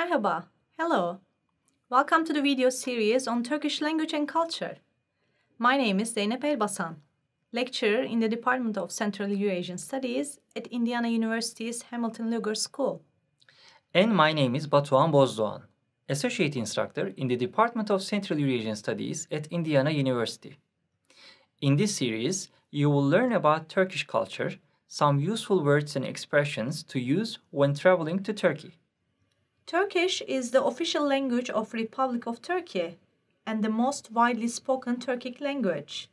Merhaba, hello. Welcome to the video series on Turkish language and culture. My name is Zeynep Elbasan, lecturer in the Department of Central Eurasian Studies at Indiana University's Hamilton Luger School. And my name is Batuhan Bozdoğan, associate instructor in the Department of Central Eurasian Studies at Indiana University. In this series, you will learn about Turkish culture, some useful words and expressions to use when traveling to Turkey. Turkish is the official language of Republic of Turkey and the most widely spoken Turkic language.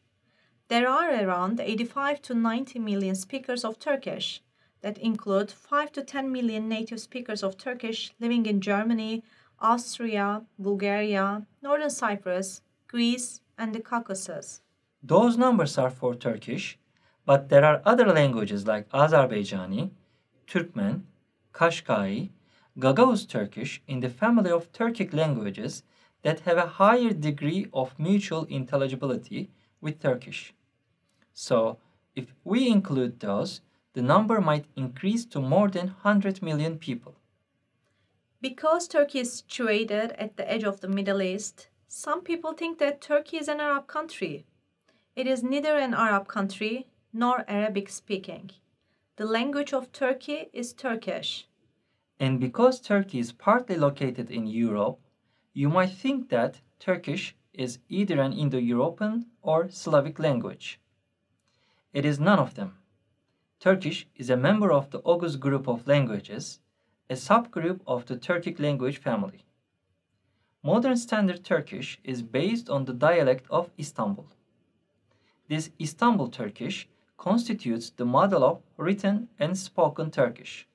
There are around 85 to 90 million speakers of Turkish that include 5 to 10 million native speakers of Turkish living in Germany, Austria, Bulgaria, Northern Cyprus, Greece, and the Caucasus. Those numbers are for Turkish, but there are other languages like Azerbaijani, Turkmen, Kashkai, Gagauz Turkish in the family of Turkic languages that have a higher degree of mutual intelligibility with Turkish. So, if we include those, the number might increase to more than 100 million people. Because Turkey is situated at the edge of the Middle East, some people think that Turkey is an Arab country. It is neither an Arab country nor Arabic speaking. The language of Turkey is Turkish. And because Turkey is partly located in Europe, you might think that Turkish is either an Indo-European or Slavic language. It is none of them. Turkish is a member of the Oghuz group of languages, a subgroup of the Turkic language family. Modern Standard Turkish is based on the dialect of Istanbul. This Istanbul Turkish constitutes the model of written and spoken Turkish.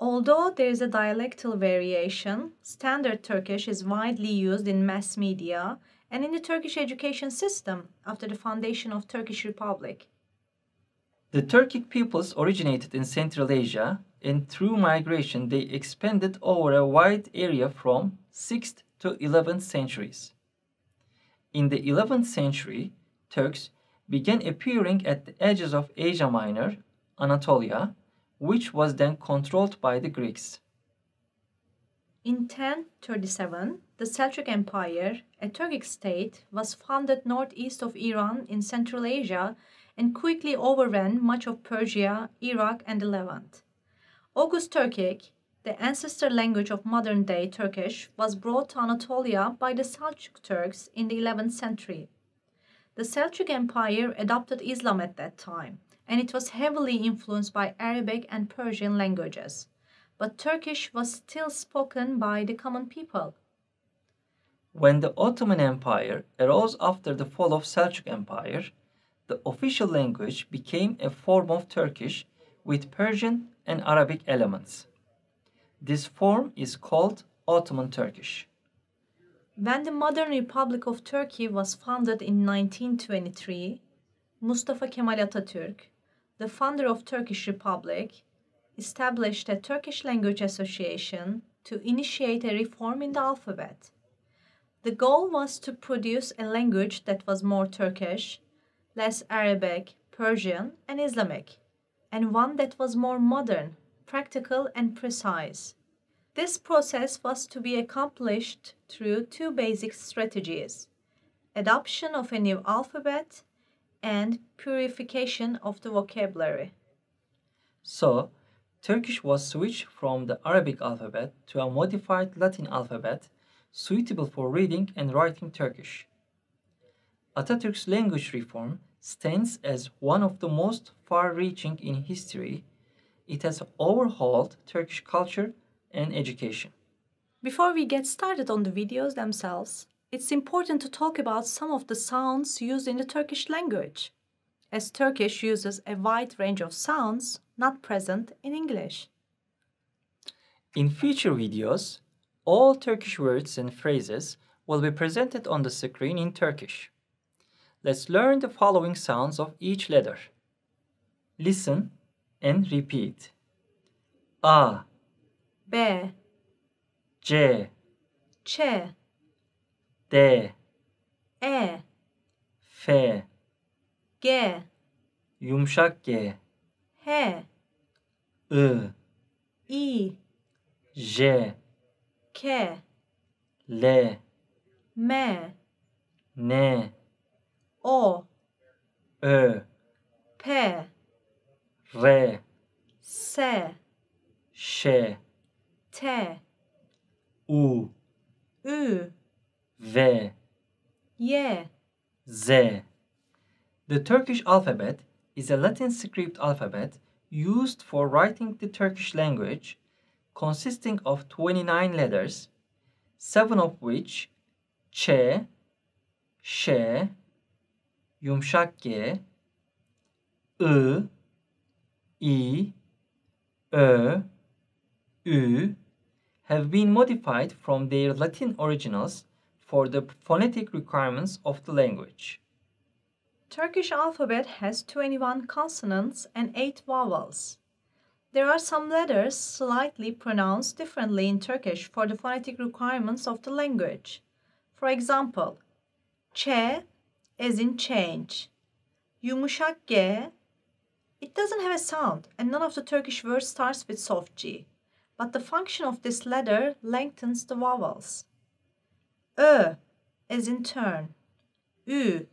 Although there is a dialectal variation, Standard Turkish is widely used in mass media and in the Turkish education system after the foundation of Turkish Republic. The Turkic peoples originated in Central Asia and through migration they expanded over a wide area from 6th to 11th centuries. In the 11th century, Turks began appearing at the edges of Asia Minor, Anatolia, which was then controlled by the Greeks. In 1037, the Seljuk Empire, a Turkic state, was founded northeast of Iran in Central Asia and quickly overran much of Persia, Iraq, and the Levant. August Turkic, the ancestor language of modern day Turkish, was brought to Anatolia by the Seljuk Turks in the 11th century. The Seljuk Empire adopted Islam at that time and it was heavily influenced by Arabic and Persian languages. But Turkish was still spoken by the common people. When the Ottoman Empire arose after the fall of Seljuk Empire, the official language became a form of Turkish with Persian and Arabic elements. This form is called Ottoman Turkish. When the modern Republic of Turkey was founded in 1923, Mustafa Kemal Atatürk, the founder of Turkish Republic, established a Turkish language association to initiate a reform in the alphabet. The goal was to produce a language that was more Turkish, less Arabic, Persian, and Islamic, and one that was more modern, practical, and precise. This process was to be accomplished through two basic strategies adoption of a new alphabet and purification of the vocabulary. So, Turkish was switched from the Arabic alphabet to a modified Latin alphabet suitable for reading and writing Turkish. Atatürk's language reform stands as one of the most far-reaching in history. It has overhauled Turkish culture and education. Before we get started on the videos themselves, it's important to talk about some of the sounds used in the Turkish language, as Turkish uses a wide range of sounds not present in English. In future videos, all Turkish words and phrases will be presented on the screen in Turkish. Let's learn the following sounds of each letter. Listen and repeat. A B C Ç D E F G Yumuşak G H I I J K L M N O Ö P R S Ş T U Ü V, Y, Z. The Turkish alphabet is a Latin script alphabet used for writing the Turkish language, consisting of 29 letters, seven of which Ç, Ş, G I I, Ö, Ü have been modified from their Latin originals for the phonetic requirements of the language. Turkish alphabet has 21 consonants and 8 vowels. There are some letters slightly pronounced differently in Turkish for the phonetic requirements of the language. For example, ç as in change, yumuşak g. It doesn't have a sound and none of the Turkish words starts with soft g, but the function of this letter lengthens the vowels. Ö as in turn, Ü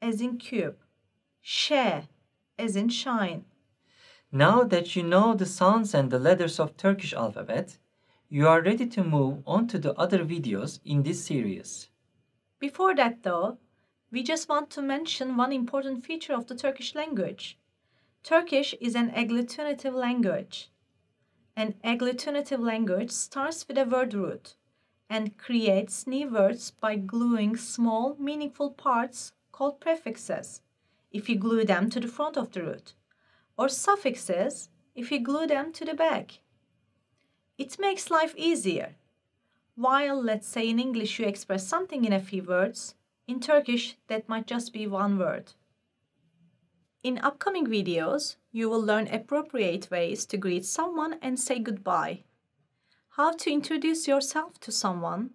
as in cube, She as in shine. Now that you know the sounds and the letters of Turkish alphabet, you are ready to move on to the other videos in this series. Before that though, we just want to mention one important feature of the Turkish language. Turkish is an agglutinative language. An agglutinative language starts with a word root, and creates new words by gluing small, meaningful parts called prefixes if you glue them to the front of the root, or suffixes if you glue them to the back. It makes life easier. While, let's say, in English you express something in a few words, in Turkish that might just be one word. In upcoming videos, you will learn appropriate ways to greet someone and say goodbye how to introduce yourself to someone,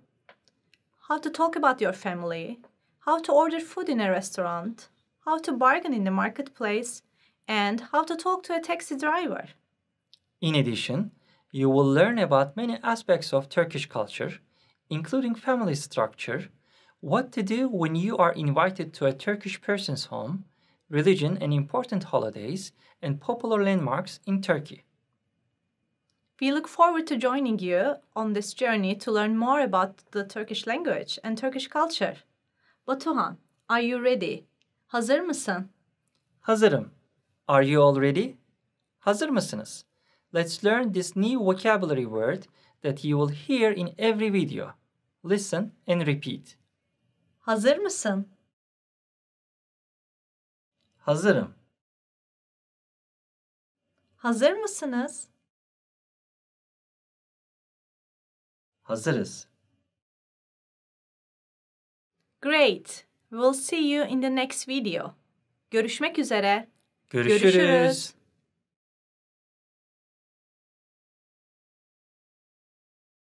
how to talk about your family, how to order food in a restaurant, how to bargain in the marketplace, and how to talk to a taxi driver. In addition, you will learn about many aspects of Turkish culture, including family structure, what to do when you are invited to a Turkish person's home, religion and important holidays, and popular landmarks in Turkey. We look forward to joining you on this journey to learn more about the Turkish language and Turkish culture. Batuhan, are you ready? Hazır mısın? Hazırım. Are you all ready? Hazır mısınız? Let's learn this new vocabulary word that you will hear in every video. Listen and repeat. Hazır mısın? Hazırım. Hazır mısınız? Hazırız. Great. We'll see you in the next video. Görüşmek üzere. Görüşürüz. Görüşürüz.